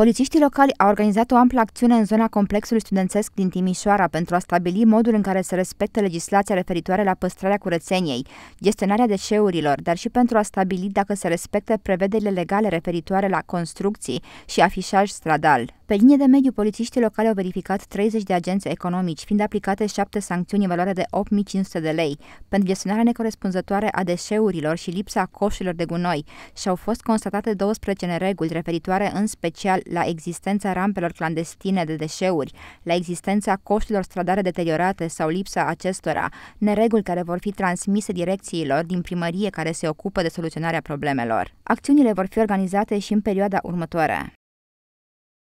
Polițiștii locali au organizat o amplă acțiune în zona complexului studențesc din Timișoara pentru a stabili modul în care se respectă legislația referitoare la păstrarea curățeniei, gestionarea deșeurilor, dar și pentru a stabili dacă se respectă prevederile legale referitoare la construcții și afișaj stradal. Pe linie de mediu, polițiștii locali au verificat 30 de agenți economici, fiind aplicate 7 sancțiuni în valoare de 8.500 de lei pentru gestionarea necorespunzătoare a deșeurilor și lipsa coșurilor de gunoi și au fost constatate 12 nereguli referitoare în special la existența rampelor clandestine de deșeuri, la existența coștilor stradare deteriorate sau lipsa acestora, nereguli care vor fi transmise direcțiilor din primărie care se ocupă de soluționarea problemelor. Acțiunile vor fi organizate și în perioada următoare.